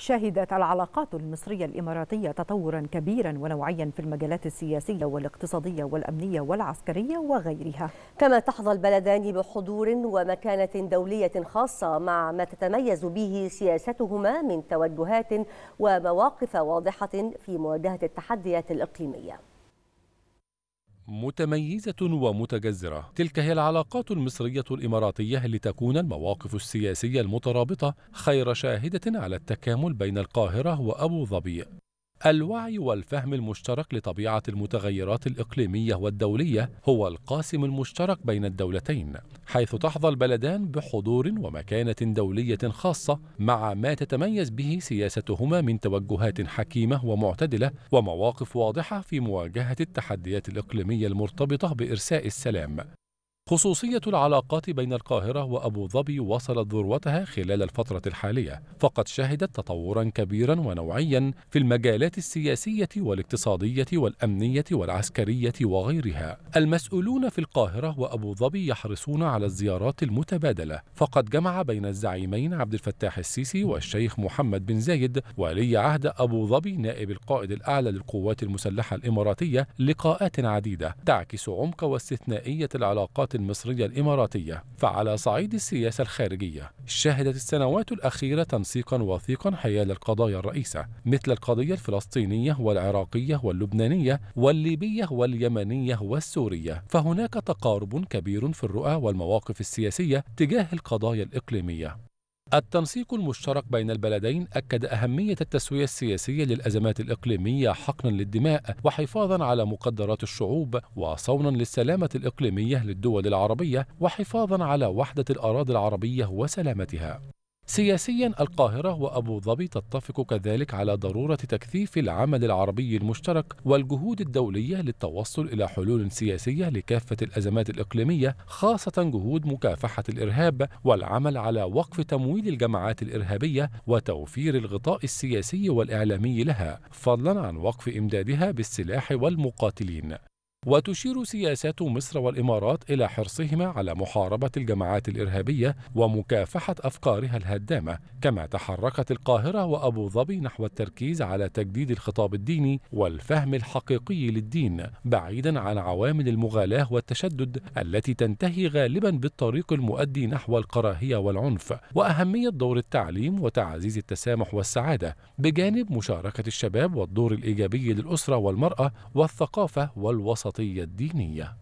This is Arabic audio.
شهدت العلاقات المصرية الإماراتية تطورا كبيرا ونوعيا في المجالات السياسية والاقتصادية والأمنية والعسكرية وغيرها كما تحظى البلدان بحضور ومكانة دولية خاصة مع ما تتميز به سياستهما من توجهات ومواقف واضحة في مواجهة التحديات الإقليمية متميزة ومتجذرة تلك هي العلاقات المصرية الإماراتية لتكون المواقف السياسية المترابطة خير شاهدة على التكامل بين القاهرة وأبو ظبي الوعي والفهم المشترك لطبيعة المتغيرات الإقليمية والدولية هو القاسم المشترك بين الدولتين، حيث تحظى البلدان بحضور ومكانة دولية خاصة مع ما تتميز به سياستهما من توجهات حكيمة ومعتدلة ومواقف واضحة في مواجهة التحديات الإقليمية المرتبطة بإرساء السلام. خصوصية العلاقات بين القاهرة وأبو ظبي وصلت ذروتها خلال الفترة الحالية، فقد شهدت تطورا كبيرا ونوعيا في المجالات السياسية والاقتصادية والأمنية والعسكرية وغيرها. المسؤولون في القاهرة وأبو ظبي يحرصون على الزيارات المتبادلة، فقد جمع بين الزعيمين عبد الفتاح السيسي والشيخ محمد بن زايد ولي عهد أبو ظبي نائب القائد الأعلى للقوات المسلحة الإماراتية لقاءات عديدة تعكس عمق واستثنائية العلاقات المصرية الإماراتية فعلى صعيد السياسة الخارجية شهدت السنوات الأخيرة تنسيقا وثيقا حيال القضايا الرئيسة مثل القضية الفلسطينية والعراقية واللبنانية والليبية واليمنية والسورية فهناك تقارب كبير في الرؤى والمواقف السياسية تجاه القضايا الإقليمية التنسيق المشترك بين البلدين أكد أهمية التسوية السياسية للأزمات الإقليمية حقنا للدماء وحفاظا على مقدرات الشعوب وصونا للسلامة الإقليمية للدول العربية وحفاظا على وحدة الأراضي العربية وسلامتها سياسيا القاهرة وأبو ظبي تتفق كذلك على ضرورة تكثيف العمل العربي المشترك والجهود الدولية للتوصل إلى حلول سياسية لكافة الأزمات الإقليمية خاصة جهود مكافحة الإرهاب والعمل على وقف تمويل الجماعات الإرهابية وتوفير الغطاء السياسي والإعلامي لها فضلا عن وقف إمدادها بالسلاح والمقاتلين وتشير سياسات مصر والامارات الى حرصهما على محاربه الجماعات الارهابيه ومكافحه افكارها الهدامه كما تحركت القاهره وابو ظبي نحو التركيز على تجديد الخطاب الديني والفهم الحقيقي للدين بعيدا عن عوامل المغالاه والتشدد التي تنتهي غالبا بالطريق المؤدي نحو الكراهيه والعنف واهميه دور التعليم وتعزيز التسامح والسعاده بجانب مشاركه الشباب والدور الايجابي للاسره والمراه والثقافه والوسط الوسطية الدينية